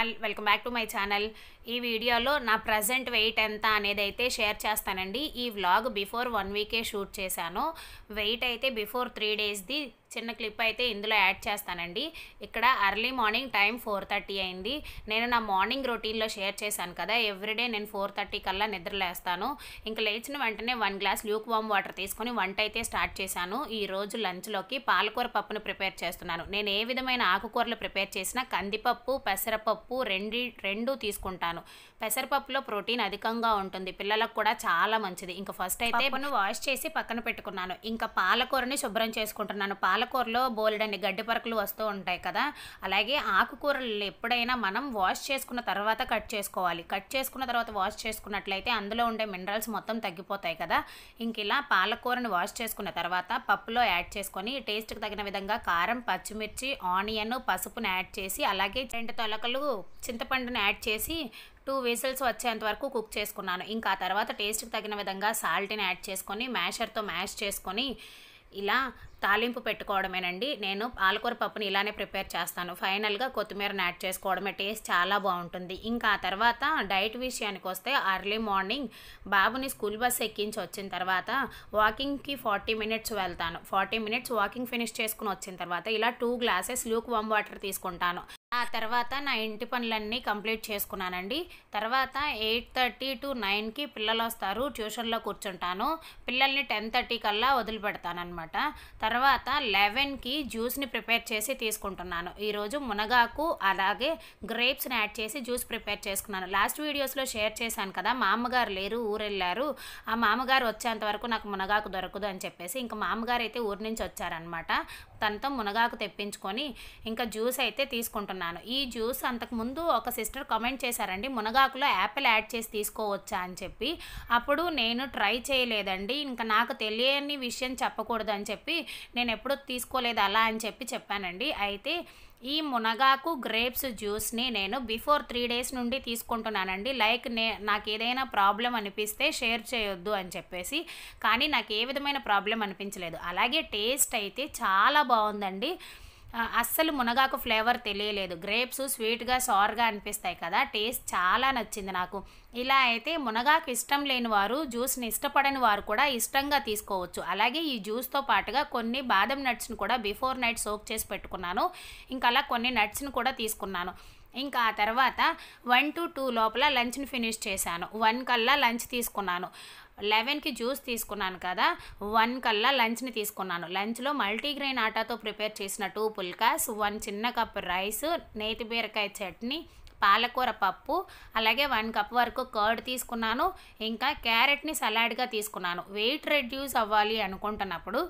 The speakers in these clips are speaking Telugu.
all welcome back to my channel ఈ వీడియోలో నా ప్రజెంట్ వెయిట్ ఎంత అనేది అయితే షేర్ చేస్తానండి ఈ వ్లాగ్ బిఫోర్ వన్ వీకే షూట్ చేశాను వెయిట్ అయితే బిఫోర్ త్రీ డేస్ది చిన్న క్లిప్ అయితే ఇందులో యాడ్ చేస్తానండి ఇక్కడ early morning time four thirty అయింది నేను నా మార్నింగ్ రొటీన్లో షేర్ చేశాను కదా ఎవ్రీడే నేను ఫోర్ థర్టీ కల్లా నిద్రలేస్తాను ఇంకా లేచిన వెంటనే one glass lukewarm water తీసుకొని వంట అయితే స్టార్ట్ చేశాను ఈ రోజు లంచ్లోకి పాలకూర పప్పును ప్రిపేర్ చేస్తున్నాను నేను ఏ విధమైన ఆకుకూరలు ప్రిపేర్ చేసినా కందిపప్పు పెసరపప్పు రెండు రెండు తీసుకుంటాను పెసరపప్పులో ప్రోటీన్ అధికంగా ఉంటుంది పిల్లలకు కూడా చాలా మంచిది ఇంకా ఫస్ట్ అయితే వాష్ చేసి పక్కన పెట్టుకున్నాను ఇంకా పాలకూరని శుభ్రం చేసుకుంటున్నాను పాల పాలకూరలో బోలెడన్ని గడ్డి పరకలు వస్తూ ఉంటాయి కదా అలాగే ఆకుకూరలు ఎప్పుడైనా మనం వాష్ చేసుకున్న తర్వాత కట్ చేసుకోవాలి కట్ చేసుకున్న తర్వాత వాష్ చేసుకున్నట్లయితే అందులో ఉండే మినరల్స్ మొత్తం తగ్గిపోతాయి కదా ఇంక ఇలా పాలకూరని వాష్ చేసుకున్న తర్వాత పప్పులో యాడ్ చేసుకొని టేస్ట్కి తగిన విధంగా కారం పచ్చిమిర్చి ఆనియన్ పసుపుని యాడ్ చేసి అలాగే రెండు తొలకలు చింతపండుని యాడ్ చేసి టూ విజిల్స్ వచ్చేంత వరకు కుక్ చేసుకున్నాను ఇంకా ఆ తర్వాత టేస్ట్కి తగిన విధంగా సాల్ట్ని యాడ్ చేసుకొని మ్యాషర్తో మ్యాష్ చేసుకొని ఇలా తాలింపు పెట్టుకోవడమేనండి నేను పాలకూర పప్పుని ఇలానే ప్రిపేర్ చేస్తాను ఫైనల్గా కొత్తిమీరని యాడ్ చేసుకోవడమే టేస్ట్ చాలా బాగుంటుంది ఇంకా ఆ తర్వాత డైట్ విషయానికి వస్తే అర్లీ మార్నింగ్ బాబుని స్కూల్ బస్ ఎక్కించి వచ్చిన తర్వాత వాకింగ్కి ఫార్టీ మినిట్స్ వెళ్తాను ఫార్టీ మినిట్స్ వాకింగ్ ఫినిష్ చేసుకుని వచ్చిన తర్వాత ఇలా two glasses lukewarm water తీసుకుంటాను ఆ తర్వాత నా ఇంటి పనులన్నీ కంప్లీట్ చేసుకున్నానండి తర్వాత ఎయిట్ థర్టీ టు నైన్కి పిల్లలు వస్తారు ట్యూషన్లో కూర్చుంటాను పిల్లల్ని టెన్ థర్టీ కల్లా వదిలిపెడతానమాట తర్వాత లెవెన్కి జ్యూస్ని ప్రిపేర్ చేసి తీసుకుంటున్నాను ఈరోజు మునగాకు అలాగే గ్రేప్స్ని యాడ్ చేసి జ్యూస్ ప్రిపేర్ చేసుకున్నాను లాస్ట్ వీడియోస్లో షేర్ చేశాను కదా మా అమ్మగారు లేరు ఊరెళ్ళారు ఆ మామగారు వచ్చేంత వరకు నాకు మునగాకు దొరకదు అని చెప్పేసి ఇంకా మామగారు అయితే ఊరి నుంచి వచ్చారనమాట తనతో మునగాకు తెప్పించుకొని ఇంకా జ్యూస్ అయితే తీసుకుంటున్నాను తీసుకున్నాను ఈ జ్యూస్ అంతకుముందు ఒక సిస్టర్ కమెంట్ చేశారండి మునగాకులో యాపిల్ యాడ్ చేసి తీసుకోవచ్చా అని చెప్పి అప్పుడు నేను ట్రై చేయలేదండి ఇంకా నాకు తెలియని విషయం చెప్పకూడదు అని చెప్పి నేను ఎప్పుడు తీసుకోలేదు అలా అని చెప్పి చెప్పానండి అయితే ఈ మునగాకు గ్రేప్స్ జ్యూస్ని నేను బిఫోర్ త్రీ డేస్ నుండి తీసుకుంటున్నానండి లైక్ నే నాకు ఏదైనా ప్రాబ్లం అనిపిస్తే షేర్ చేయొద్దు అని చెప్పేసి కానీ నాకు ఏ విధమైన ప్రాబ్లం అనిపించలేదు అలాగే టేస్ట్ అయితే చాలా బాగుందండి అస్సలు మునగాకు ఫ్లేవర్ తెలియలేదు గ్రేప్స్ స్వీట్గా సార్గా అనిపిస్తాయి కదా టేస్ట్ చాలా నచ్చింది నాకు ఇలా అయితే మునగాకు ఇష్టం లేని వారు జ్యూస్ని ఇష్టపడని వారు కూడా ఇష్టంగా తీసుకోవచ్చు అలాగే ఈ జ్యూస్తో పాటుగా కొన్ని బాదం నట్స్ని కూడా బిఫోర్ నైట్ సోక్ చేసి పెట్టుకున్నాను ఇంకా అలా కొన్ని నట్స్ని కూడా తీసుకున్నాను ఇంకా ఆ తర్వాత వన్ టు టూ లోపల లంచ్ని ఫినిష్ చేశాను వన్ కల్లా లంచ్ తీసుకున్నాను లెవెన్కి జ్యూస్ తీసుకున్నాను కదా వన్ కల్లా లంచ్ని తీసుకున్నాను లంచ్లో మల్టీగ్రెయిన్ ఆటాతో ప్రిపేర్ చేసిన టూ పుల్కాస్ వన్ చిన్న కప్ రైస్ నేతి బీరకాయ చట్నీ పాలకూర పప్పు అలాగే వన్ కప్ వరకు కర్డ్ తీసుకున్నాను ఇంకా క్యారెట్ని సలాడ్గా తీసుకున్నాను వెయిట్ రెడ్యూస్ అవ్వాలి అనుకుంటున్నప్పుడు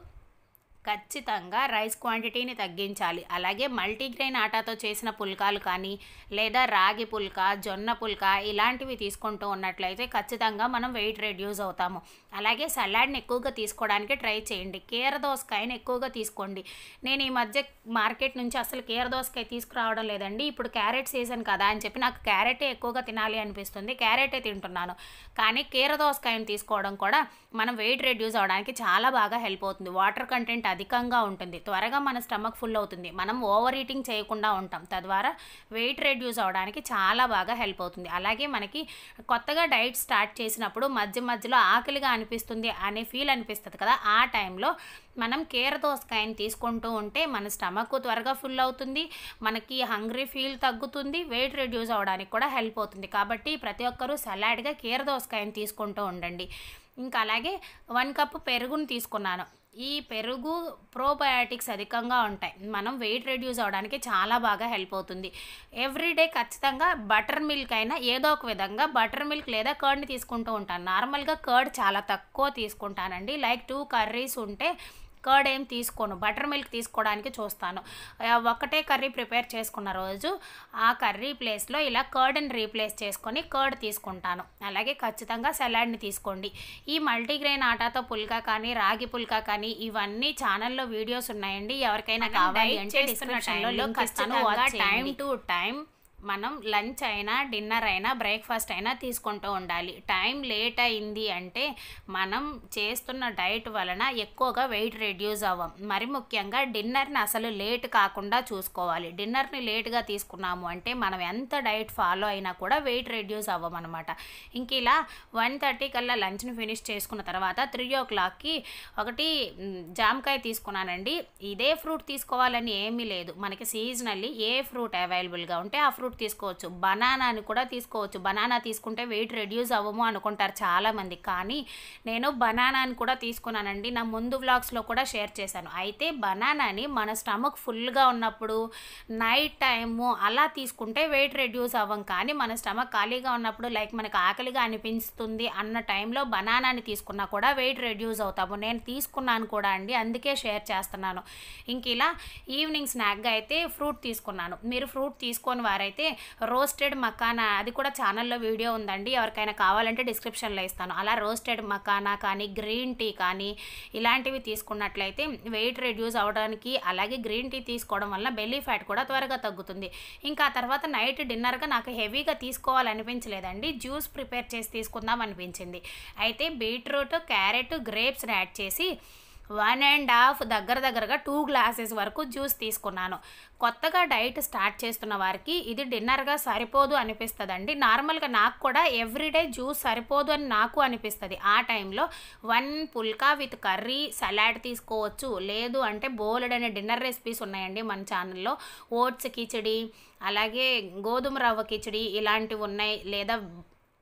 ఖచ్చితంగా రైస్ క్వాంటిటీని తగ్గించాలి అలాగే మల్టీగ్రెయిన్ ఆటాతో చేసిన పుల్కాలు కానీ లేదా రాగి పుల్క జొన్న పుల్క ఇలాంటివి తీసుకుంటూ ఉన్నట్లయితే ఖచ్చితంగా మనం వెయిట్ రెడ్యూస్ అవుతాము అలాగే సలాడ్ని ఎక్కువగా తీసుకోవడానికి ట్రై చేయండి కీర దోసకాయని ఎక్కువగా తీసుకోండి నేను ఈ మధ్య మార్కెట్ నుంచి అసలు కీర దోసకాయ తీసుకురావడం లేదండి ఇప్పుడు క్యారెట్ సీజన్ కదా అని చెప్పి నాకు క్యారెటే ఎక్కువగా తినాలి అనిపిస్తుంది క్యారెటే తింటున్నాను కానీ కీర దోసకాయని తీసుకోవడం కూడా మనం వెయిట్ రెడ్యూస్ అవడానికి చాలా బాగా హెల్ప్ అవుతుంది వాటర్ కంటెంట్ అధికంగా ఉంటుంది త్వరగా మన స్టమక్ ఫుల్ అవుతుంది మనం ఓవర్ ఈటింగ్ చేయకుండా ఉంటాం తద్వారా వెయిట్ రెడ్యూస్ అవడానికి చాలా బాగా హెల్ప్ అవుతుంది అలాగే మనకి కొత్తగా డైట్ స్టార్ట్ చేసినప్పుడు మధ్య మధ్యలో ఆకలిగా అనిపిస్తుంది అనే ఫీల్ అనిపిస్తుంది కదా ఆ టైంలో మనం కేర దోసకాయని తీసుకుంటూ ఉంటే మన స్టమక్ త్వరగా ఫుల్ అవుతుంది మనకి హంగ్రీ ఫీల్ తగ్గుతుంది వెయిట్ రెడ్యూస్ అవడానికి కూడా హెల్ప్ అవుతుంది కాబట్టి ప్రతి ఒక్కరూ సలాడ్గా కీర దోసకాయని తీసుకుంటూ ఉండండి ఇంకా అలాగే వన్ కప్ పెరుగును తీసుకున్నాను ఈ పెరుగు ప్రోబయాటిక్స్ అధికంగా ఉంటాయి మనం వెయిట్ రెడ్యూస్ అవడానికి చాలా బాగా హెల్ప్ అవుతుంది ఎవ్రీడే ఖచ్చితంగా బటర్ మిల్క్ అయినా ఏదో ఒక విధంగా బటర్ మిల్క్ లేదా కర్డ్ని తీసుకుంటూ ఉంటాను నార్మల్గా కర్డ్ చాలా తక్కువ తీసుకుంటానండి లైక్ టూ కర్రీస్ ఉంటే కర్డ్ ఏం తీసుకోను బటర్ మిల్క్ తీసుకోవడానికి చూస్తాను ఒకటే కర్రీ ప్రిపేర్ చేసుకున్న రోజు ఆ కర్రీ ప్లేస్లో ఇలా కర్డ్ని రీప్లేస్ చేసుకొని కర్డ్ తీసుకుంటాను అలాగే ఖచ్చితంగా సలాడ్ని తీసుకోండి ఈ మల్టీగ్రెయిన్ ఆటాతో పుల్కా కానీ రాగి పుల్కా కానీ ఇవన్నీ ఛానల్లో వీడియోస్ ఉన్నాయండి ఎవరికైనా కావాలి అంటే డిస్క్రిప్షన్లో టైం టు టైం మనం లంచ్ అయినా డిన్నర్ అయినా బ్రేక్ఫాస్ట్ అయినా తీసుకుంటూ ఉండాలి టైం లేట్ అయింది అంటే మనం చేస్తున్న డైట్ వలన ఎక్కువగా వెయిట్ రెడ్యూస్ అవ్వం మరి ముఖ్యంగా డిన్నర్ని అసలు లేట్ కాకుండా చూసుకోవాలి డిన్నర్ని లేట్గా తీసుకున్నాము అంటే మనం ఎంత డైట్ ఫాలో అయినా కూడా వెయిట్ రెడ్యూస్ అవ్వం అనమాట ఇంక ఇలా వన్ థర్టీ కల్లా లంచ్ని ఫినిష్ చేసుకున్న తర్వాత త్రీ ఓ క్లాక్కి ఒకటి జామకాయ తీసుకున్నానండి ఇదే ఫ్రూట్ తీసుకోవాలని ఏమీ లేదు మనకి సీజనల్లీ ఏ ఫ్రూట్ అవైలబుల్గా ఉంటే ఆ ఫ్రూట్ ఫ్రూట్ తీసుకోవచ్చు బనానాని కూడా తీసుకోవచ్చు బనానా తీసుకుంటే వెయిట్ రెడ్యూస్ అవ్వము అనుకుంటారు చాలామంది కానీ నేను బనానాని కూడా తీసుకున్నానండి నా ముందు వ్లాగ్స్లో కూడా షేర్ చేశాను అయితే బనానాని మన స్టమక్ ఫుల్గా ఉన్నప్పుడు నైట్ టైము అలా తీసుకుంటే వెయిట్ రెడ్యూస్ అవ్వం కానీ మన స్టమక్ ఖాళీగా ఉన్నప్పుడు లైక్ మనకు ఆకలిగా అనిపిస్తుంది అన్న టైంలో బనానాని తీసుకున్నా కూడా వెయిట్ రెడ్యూస్ అవుతాము నేను తీసుకున్నాను కూడా అండి అందుకే షేర్ చేస్తున్నాను ఇంక ఇలా ఈవినింగ్ స్నాక్గా అయితే ఫ్రూట్ తీసుకున్నాను మీరు ఫ్రూట్ తీసుకొని వారైతే అయితే రోస్టెడ్ మకానా అది కూడా ఛానల్లో వీడియో ఉందండి ఎవరికైనా కావాలంటే డిస్క్రిప్షన్లో ఇస్తాను అలా రోస్టెడ్ మకానా కానీ గ్రీన్ టీ కానీ ఇలాంటివి తీసుకున్నట్లయితే వెయిట్ రిడ్యూస్ అవడానికి అలాగే గ్రీన్ టీ తీసుకోవడం వల్ల బెల్లీ ఫ్యాట్ కూడా త్వరగా తగ్గుతుంది ఇంకా ఆ తర్వాత నైట్ డిన్నర్గా నాకు హెవీగా తీసుకోవాలనిపించలేదండి జ్యూస్ ప్రిపేర్ చేసి తీసుకుందాం అనిపించింది అయితే బీట్రూట్ క్యారెట్ గ్రేప్స్ని యాడ్ చేసి వన్ అండ్ హాఫ్ దగ్గర దగ్గరగా టూ గ్లాసెస్ వరకు జ్యూస్ తీసుకున్నాను కొత్తగా డైట్ స్టార్ట్ చేస్తున్న వారికి ఇది డిన్నర్గా సరిపోదు అనిపిస్తుందండి నార్మల్గా నాకు కూడా ఎవ్రీడే జ్యూస్ సరిపోదు అని నాకు అనిపిస్తుంది ఆ టైంలో one phulka with curry salad తీసుకోవచ్చు లేదు అంటే బోలెడ్ అనే డిన్నర్ రెసిపీస్ ఉన్నాయండి మన ఛానల్లో ఓట్స్ కిచడి అలాగే గోధుమ రవ్వ కిచడి ఇలాంటివి ఉన్నాయి లేదా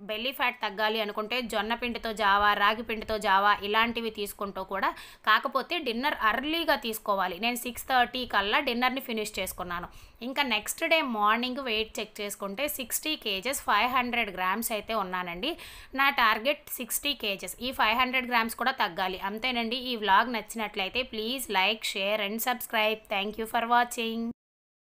బెల్లీ ఫ్యాట్ తగ్గాలి అనుకుంటే జొన్న పిండితో జావా రాగి పిండితో జావా ఇలాంటివి తీసుకుంటూ కూడా కాకపోతే డిన్నర్ అర్లీగా తీసుకోవాలి నేను సిక్స్ థర్టీ కల్లా డిన్నర్ని ఫినిష్ చేసుకున్నాను ఇంకా next day morning weight check చేసుకుంటే sixty kgs five hundred grams అయితే ఉన్నానండి నా టార్గెట్ సిక్స్టీ కేజెస్ ఈ ఫైవ్ హండ్రెడ్ గ్రామ్స్ కూడా తగ్గాలి అంతేనండి ఈ వ్లాగ్ నచ్చినట్లయితే please like share and subscribe thank you for watching